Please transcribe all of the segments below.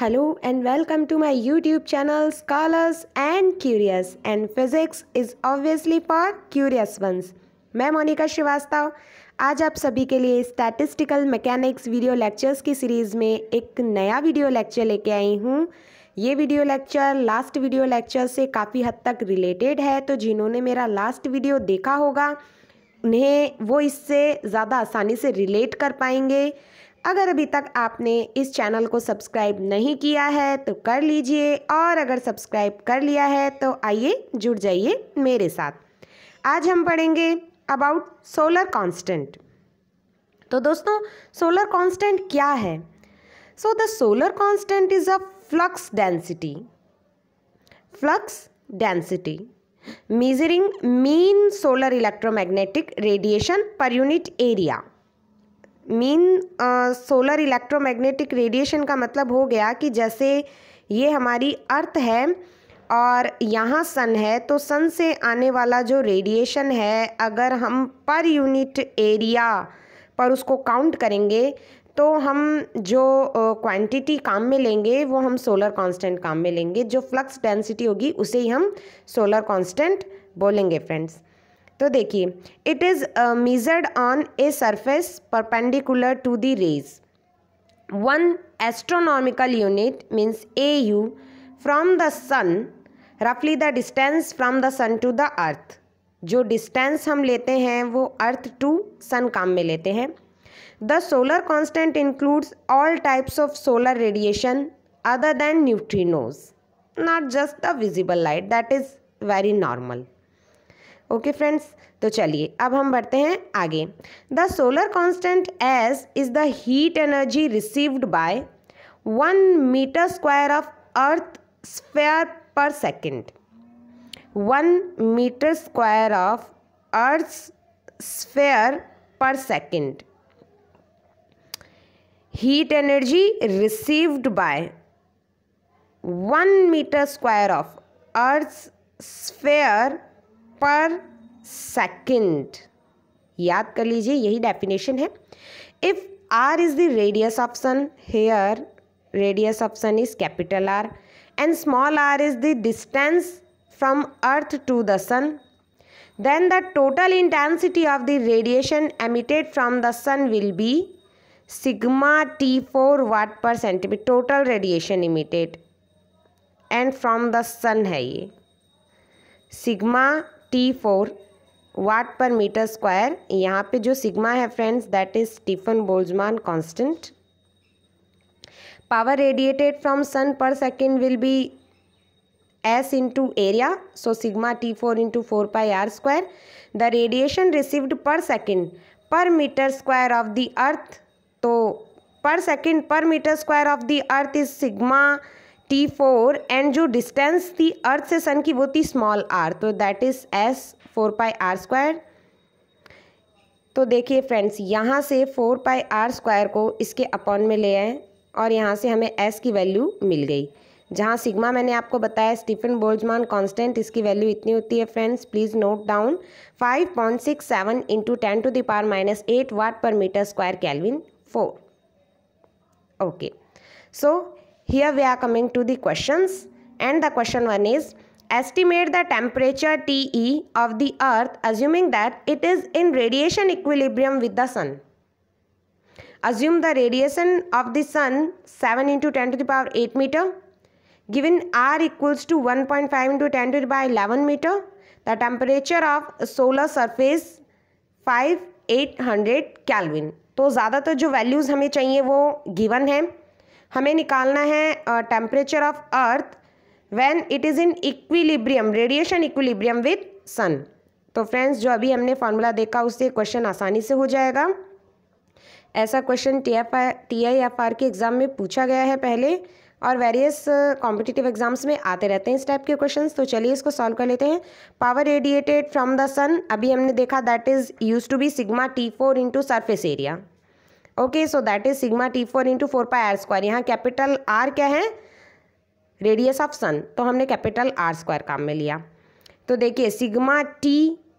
Hello and welcome to my YouTube channel scholars and curious and physics is obviously for curious ones मैं मोनिका श्रीवास्तव आज आप सभी के लिए स्टैटिस्टिकल मैकेनिक्स वीडियो लेक्चर्स की सीरीज़ में एक नया वीडियो लेक्चर लेके आई हूँ ये video lecture last video lecture से काफ़ी हद तक रिलेटेड है तो जिन्होंने मेरा लास्ट वीडियो देखा होगा उन्हें वो इससे ज़्यादा आसानी से रिलेट कर पाएंगे अगर अभी तक आपने इस चैनल को सब्सक्राइब नहीं किया है तो कर लीजिए और अगर सब्सक्राइब कर लिया है तो आइए जुड़ जाइए मेरे साथ आज हम पढ़ेंगे अबाउट सोलर कांस्टेंट तो दोस्तों सोलर कांस्टेंट क्या है so the solar constant is a flux density flux density measuring mean solar electromagnetic radiation per unit area mean solar electromagnetic radiation का मतलब हो गया कि जैसे ये हमारी अर्थ है और यहाँ सन है तो सन से आने वाला जो रेडिएशन है अगर हम पर यूनिट एरिया पर उसको काउंट करेंगे तो हम जो क्वांटिटी काम में लेंगे वो हम सोलर कांस्टेंट काम में लेंगे जो फ्लक्स डेंसिटी होगी उसे ही हम सोलर कांस्टेंट बोलेंगे फ्रेंड्स तो देखिए it is measured on a surface perpendicular to the rays one astronomical unit means A U from the sun रफली the distance from the sun to the earth जो distance हम लेते हैं वो earth to सन काम में लेते हैं the solar constant includes all types of solar radiation other than neutrinos not just the visible light that is very normal okay friends तो चलिए अब हम बढ़ते हैं आगे the solar constant S is the heat energy received by one metre square of earth square per second one metre square of earth sphere per second heat energy received by one metre square of earth sphere per second याद कर लीजिए यही definition है if R is the radius of hair radius option is capital R and small R is the distance from earth to the sun then the total intensity of the radiation emitted from the sun will be sigma T four watt per centimetre total radiation emitted and from the sun है ये sigma T four watt per metre square यहाँ पे जो sigma है friends that is Stefan Boltzmann constant power radiated from sun per second will be S into area so sigma T four into four pi R square the radiation received per second per metre square of the earth तो per second per metre square of the earth is sigma T four and जो distance थी अर्थ से sun की वो थी small R तो that is S four pi R square तो देखिए फ्रेंड्स यहाँ से फोर पाई आर स्क्वायर को इसके अपॉन में ले आए और यहाँ से हमें एस की वैल्यू मिल गई जहाँ सिग्मा मैंने आपको बताया स्टीफन बोल्जमान कांस्टेंट इसकी वैल्यू इतनी होती है friends please note down five point six seven into ten to the power minus eight watt per metre square kelvin four okay so Here we are coming to the questions and the question one is estimate the temperature TE of the earth assuming that it is in radiation equilibrium with the sun. Assume the radiation of the sun 7 into 10 to the power 8 meter. Given R equals to 1.5 into 10 to the power 11 meter. The temperature of solar surface 5 800 Kelvin. तो ज़्यादातर तो जो values हमें चाहिए वो given है हमें निकालना है temperature of earth when it is in equilibrium radiation equilibrium with sun तो फ्रेंड्स जो अभी हमने फार्मूला देखा उससे क्वेश्चन आसानी से हो जाएगा ऐसा question T F T I F R के एग्ज़ाम में पूछा गया है पहले और वेरियस कॉम्पिटिटिव एग्जाम्स में आते रहते हैं इस टाइप के क्वेश्चन तो चलिए इसको सॉल्व कर लेते हैं power radiated from the sun अभी हमने देखा that is use to be sigma T four into surface area okay so that is sigma T four into four pi R square यहाँ कैपिटल आर क्या है radius of सन तो हमने capital R square काम में लिया तो देखिए सिग्मा टी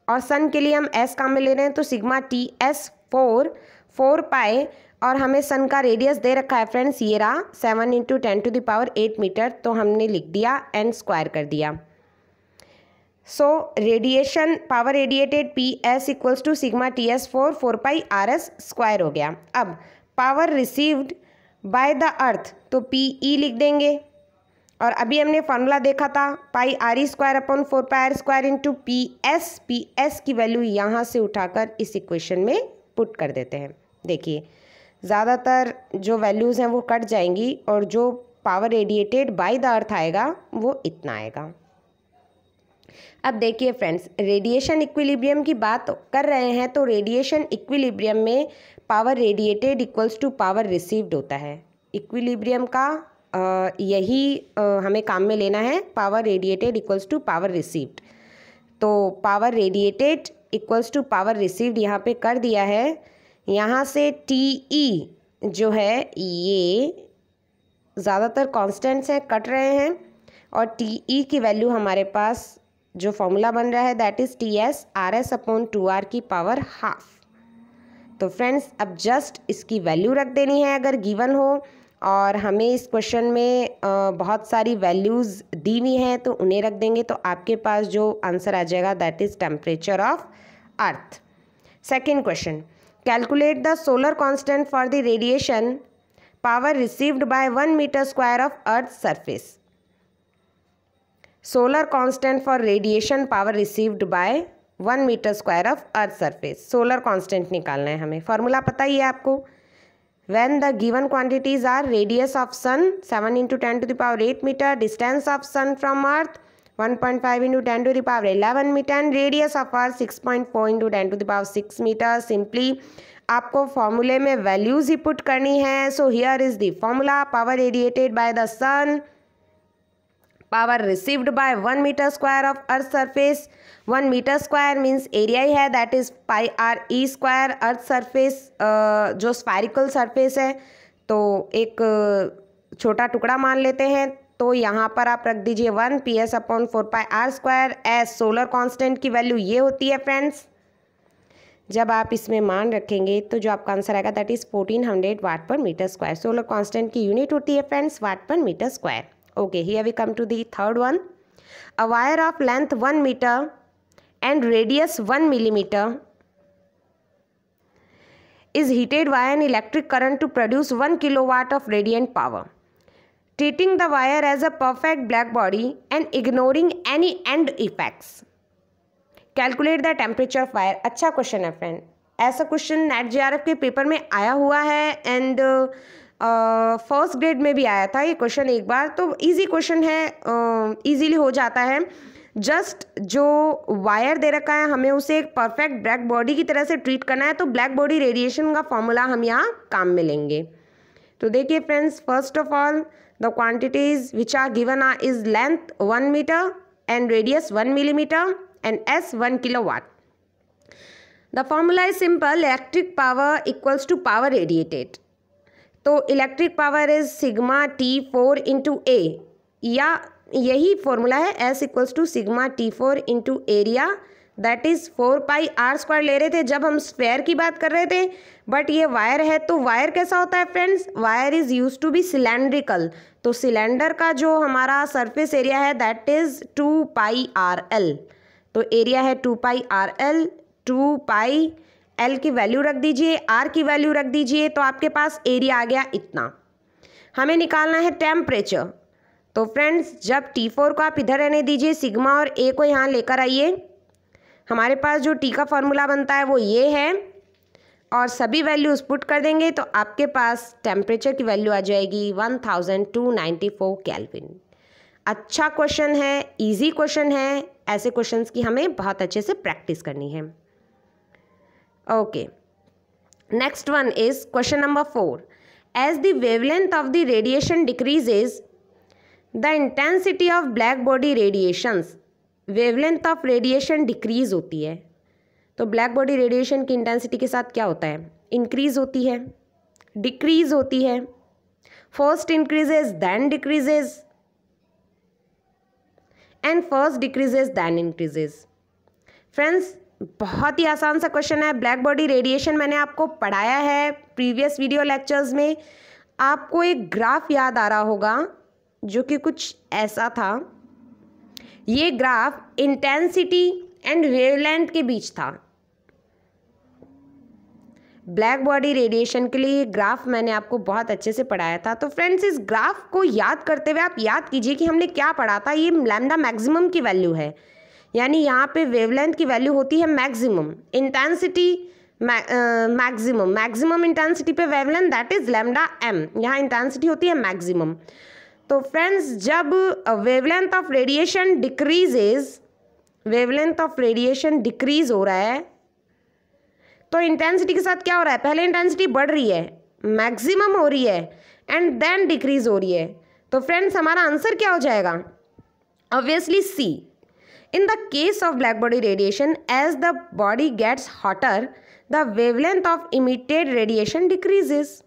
और सन के लिए हम एस काम में ले रहे हैं तो sigma T S four four pi और हमें सन का रेडियस दे रखा है फ्रेंड्स ये रहा seven into ten to the power eight metre तो हमने लिख दिया एन स्क्वायर कर दिया So radiation power radiated P S equals to sigma T S four four pi R S square हो गया अब power received by the earth तो पी ई e लिख देंगे और अभी हमने फॉर्मूला देखा था pi R E square upon four pi R square into P S P S की वैल्यू यहाँ से उठाकर इस इक्वेशन में पुट कर देते हैं देखिए ज़्यादातर जो वैल्यूज़ हैं वो कट जाएंगी और जो power radiated by the earth आएगा वो इतना आएगा अब देखिए फ्रेंड्स रेडिएशन इक्विलिब्रियम की बात कर रहे हैं तो रेडिएशन इक्विलिब्रियम में power radiated equals to power received होता है इक्विलिब्रियम का यही हमें काम में लेना है power radiated equals to power received तो power radiated equals to power received यहाँ पे कर दिया है यहाँ से टी ई जो है ये ज़्यादातर कॉन्स्टेंट्स हैं कट रहे हैं और टी ई की वैल्यू हमारे पास जो फॉर्मूला बन रहा है that is T S R S upon two R की पावर हाफ तो फ्रेंड्स अब जस्ट इसकी वैल्यू रख देनी है अगर गिवन हो और हमें इस क्वेश्चन में बहुत सारी वैल्यूज़ दी हुई हैं तो उन्हें रख देंगे तो आपके पास जो आंसर आ जाएगा that is temperature of earth second question calculate the solar constant for the radiation power received by one metre square of earth surface solar constant for radiation power received by one metre square of earth surface solar constant निकालना है हमें formula पता ही है आपको when the given quantities are radius of sun 7 into 10 to the power 8 meter distance of sun from earth 1.5 into 10 to the power 11 meter and radius of earth 6.4 into 10 to the power 6 meter simply आपको फॉर्मूले में values ही put करनी है so here is the formula power radiated by the sun power received by one metre square of earth surface one metre square means area ही है that is pi R E square earth surface जो spherical surface है तो एक छोटा टुकड़ा मान लेते हैं तो यहाँ पर आप रख दीजिए one P S upon four pi R square S solar constant की वैल्यू ये होती है फ्रेंड्स जब आप इसमें मान रखेंगे तो जो आपका आंसर आएगा that is fourteen hundred watt per metre square solar constant की यूनिट होती है friends watt per metre square okay here we come to the third one a wire of length one metre and radius one millimetre is heated by an electric current to produce one kilo watt of radiant power treating the wire as a perfect black body and ignoring any end effects calculate the temperature of wire अच्छा question है friend ऐसा question NET जी के paper में आया हुआ है and first grade में भी आया था ये क्वेश्चन एक बार तो इजी क्वेश्चन है इजीली हो जाता है जस्ट जो वायर दे रखा है हमें उसे एक परफेक्ट ब्लैक बॉडी की तरह से ट्रीट करना है तो ब्लैक बॉडी रेडिएशन का फॉर्मूला हम यहाँ काम में लेंगे तो देखिए friends first of all the quantities which are given R is length one metre and radius one millimetre and S one kilo watt the formula is simple electric power equals to power radiated तो electric power is sigma T four into A या यही formula है S equals to sigma T four into area that is four pi R square ले रहे थे जब हम square की बात कर रहे थे बट ये वायर है तो वायर कैसा होता है friends wire is use to be cylindrical तो सिलेंडर का जो हमारा सरफेस एरिया है that is two pi R L तो एरिया है two pi R L two pi L की वैल्यू रख दीजिए आर की वैल्यू रख दीजिए तो आपके पास एरिया आ गया इतना हमें निकालना है टेम्परेचर तो फ्रेंड्स जब टी फोर को आप इधर रहने दीजिए सिग्मा और ए को यहाँ लेकर आइए हमारे पास जो टी का फॉर्मूला बनता है वो ये है और सभी वैल्यूज पुट कर देंगे तो आपके पास टेम्परेचर की वैल्यू आ जाएगी 1294 केल्विन अच्छा क्वेश्चन है इजी क्वेश्चन है ऐसे क्वेश्चंस की हमें बहुत अच्छे से प्रैक्टिस करनी है okay next one is question number four as the wavelength of the radiation decreases the intensity of black body radiations wavelength of radiation decrease होती है तो ब्लैक बॉडी रेडिएशन की इंटेंसिटी के साथ क्या होता है इंक्रीज होती है डिक्रीज होती है first increases then decreases and first decreases then increases friends बहुत ही आसान सा क्वेश्चन है ब्लैक बॉडी रेडिएशन मैंने आपको पढ़ाया है प्रीवियस वीडियो लेक्चर्स में आपको एक ग्राफ याद आ रहा होगा जो कि कुछ ऐसा था ये ग्राफ इंटेंसिटी एंड वेवलेंथ के बीच था ब्लैक बॉडी रेडिएशन के लिए ये ग्राफ मैंने आपको बहुत अच्छे से पढ़ाया था तो फ्रेंड्स इस ग्राफ को याद करते हुए आप याद कीजिए कि हमने क्या पढ़ा था ये लैमडा मैक्सिमम की वैल्यू है यानी यहाँ पे वेवलेंथ की वैल्यू होती है maximum intensity maximum maximum intensity पे wavelength that is lambda M यहाँ इंटेंसिटी होती है मैक्सिमम तो फ्रेंड्स जब wavelength of radiation decreases wavelength of radiation decrease हो रहा है तो इंटेंसिटी के साथ क्या हो रहा है पहले इंटेंसिटी बढ़ रही है मैक्सिमम हो रही है एंड देन डिक्रीज हो रही है तो फ्रेंड्स हमारा आंसर क्या हो जाएगा obviously C In the case of black body radiation, as the body gets hotter, the wavelength of emitted radiation decreases.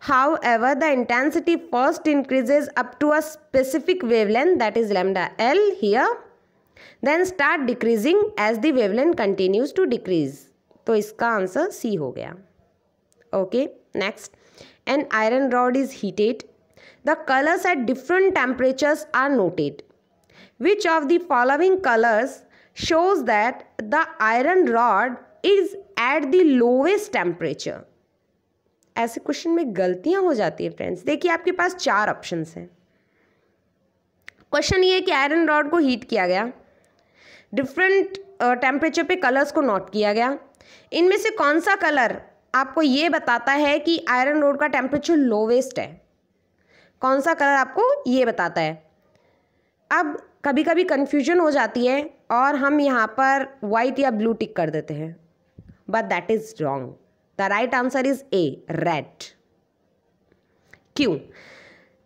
However, the intensity first increases up to a specific wavelength that is lambda L here then start decreasing as the wavelength continues to decrease. So, its answer C हो गया Okay, next, an iron rod is heated. The colors at different temperatures are noted. Which of the following colors shows that the iron rod is at the lowest temperature? ऐसे question में गलतियां हो जाती है friends देखिए आपके पास चार options हैं क्वेश्चन ये है कि आयरन रॉड को हीट किया गया डिफरेंट टेम्परेचर पे कलर्स को नोट किया गया इनमें से कौन सा कलर आपको ये बताता है कि आयरन रॉड का टेम्परेचर लोवेस्ट है कौन सा कलर आपको ये बताता है अब कभी कभी कन्फ्यूजन हो जाती है और हम यहाँ पर वाइट या ब्लू टिक कर देते हैं but that is wrong the right answer is A red क्यों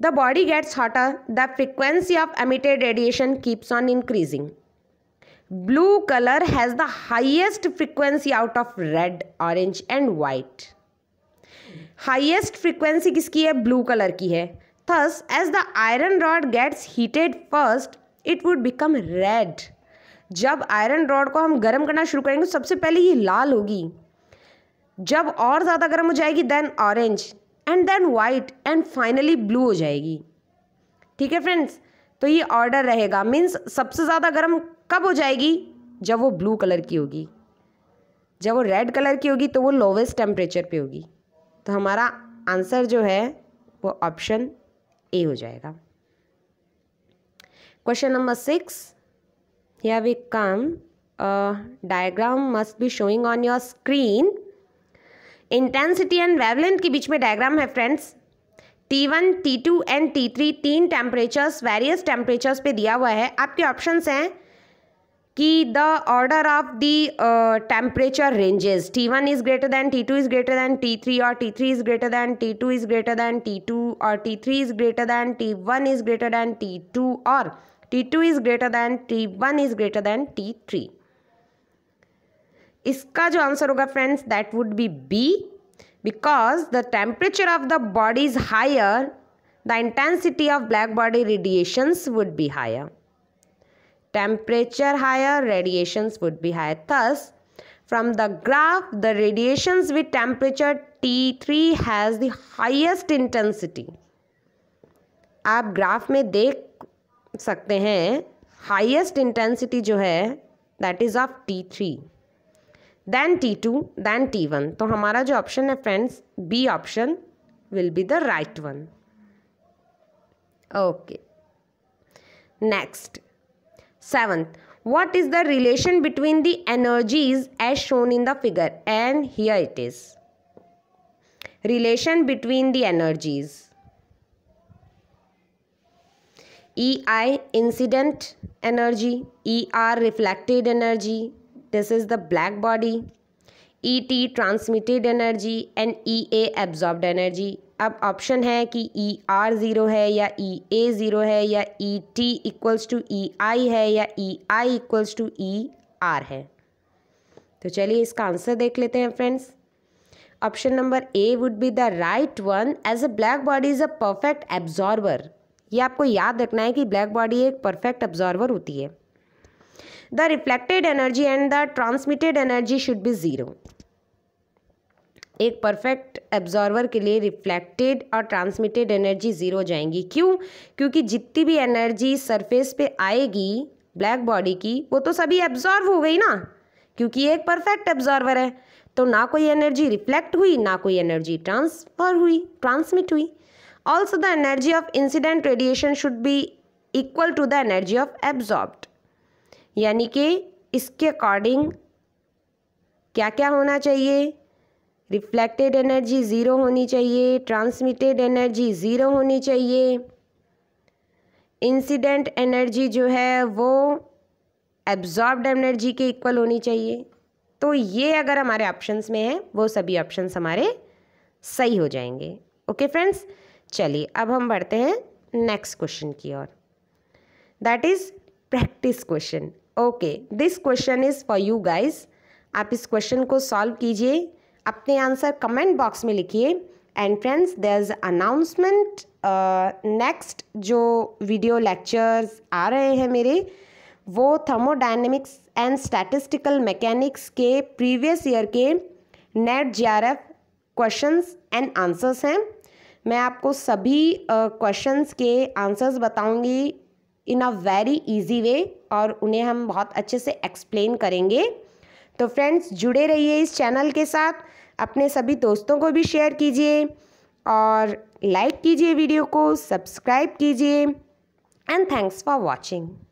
the body gets hotter the frequency of emitted radiation keeps on increasing blue colour has the highest frequency out of red orange and white highest frequency किसकी है blue colour की है thus as the iron rod gets heated first it would become red जब iron rod को हम गर्म करना शुरू करेंगे सबसे पहले ये लाल होगी जब और ज़्यादा गर्म हो जाएगी then orange and then white and finally blue हो जाएगी ठीक है फ्रेंड्स तो ये ऑर्डर रहेगा मीन्स सबसे ज़्यादा गर्म कब हो जाएगी जब वो ब्लू कलर की होगी जब वो रेड कलर की होगी तो वो लोवेस्ट टेम्परेचर पे होगी तो हमारा आंसर जो है वो ऑप्शन ए हो जाएगा Question number 6. Here we come. A diagram must be showing on your screen. Intensity and wavelength के बीच में डायग्राम है friends T one T two and T three तीन टेम्परेचर्स वेरियस टेम्परेचर्स पे दिया हुआ है आपके ऑप्शन हैं कि the order of the temperature ranges T one is greater than T two is greater than T three और T three is greater than T two is greater than T two और T three is greater than T one is greater than T two और T two is greater than T one is greater than T three इसका जो answer होगा friends that would be B because the temperature of the body is higher the intensity of black body radiations would be higher temperature higher radiations would be higher thus from the graph the radiations with temperature T three has the highest intensity आप graph में देख सकते हैं highest intensity जो है that is of T three then T two then T one तो हमारा जो ऑप्शन है friends B option will be the right one okay next seventh what is the relation between the energies as shown in the figure and here it is relation between the energies E I incident energy E R reflected energy this is the black body E T transmitted energy and E A absorbed energy अब option है कि E R zero है या ई ए zero है या E T equals to E I है या E I equals to E R है तो चलिए इसका आंसर देख लेते हैं friends option number A would be the right one as a black body is a perfect absorber ये आपको याद रखना है कि ब्लैक बॉडी एक परफेक्ट ऑब्जॉर्वर होती है the reflected energy and the transmitted energy should be zero एक परफेक्ट एब्जॉर्वर के लिए रिफ्लेक्टेड और ट्रांसमिटेड एनर्जी ज़ीरो जाएंगी क्यों क्योंकि जितनी भी एनर्जी सरफेस पे आएगी ब्लैक बॉडी की वो तो सभी एब्जॉर्व हो गई ना क्योंकि एक परफेक्ट एब्जॉर्वर है तो ना कोई एनर्जी रिफ्लेक्ट हुई ना कोई एनर्जी ट्रांसफ़र हुई ट्रांसमिट हुई Also, the energy of incident radiation should be equal to the energy of absorbed. यानी कि इसके अकॉर्डिंग क्या क्या होना चाहिए रिफ्लेक्टेड एनर्जी ज़ीरो होनी चाहिए ट्रांसमिटेड एनर्जी ज़ीरो होनी चाहिए इंसिडेंट एनर्जी जो है वो एब्जॉर्ब एनर्जी के इक्वल होनी चाहिए तो ये अगर हमारे ऑप्शंस में है वो सभी ऑप्शंस हमारे सही हो जाएंगे ओके okay, फ्रेंड्स चलिए अब हम बढ़ते हैं नेक्स्ट क्वेश्चन की ओर that is practice question okay this question is for you guys आप इस क्वेश्चन को सॉल्व कीजिए अपने आंसर कमेंट बॉक्स में लिखिए and friends there is announcement next जो वीडियो लेक्चर्स आ रहे हैं मेरे वो थर्मोडाइनमिक्स एंड स्टैटिस्टिकल मैकेनिक्स के प्रीवियस ईयर के NET J R F question and answers हैं मैं आपको सभी क्वेश्चंस uh, के आंसर्स बताऊंगी इन अ वेरी इजी वे और उन्हें हम बहुत अच्छे से एक्सप्लेन करेंगे तो फ्रेंड्स जुड़े रहिए इस चैनल के साथ अपने सभी दोस्तों को भी शेयर कीजिए और लाइक कीजिए वीडियो को सब्सक्राइब कीजिए एंड थैंक्स फॉर वॉचिंग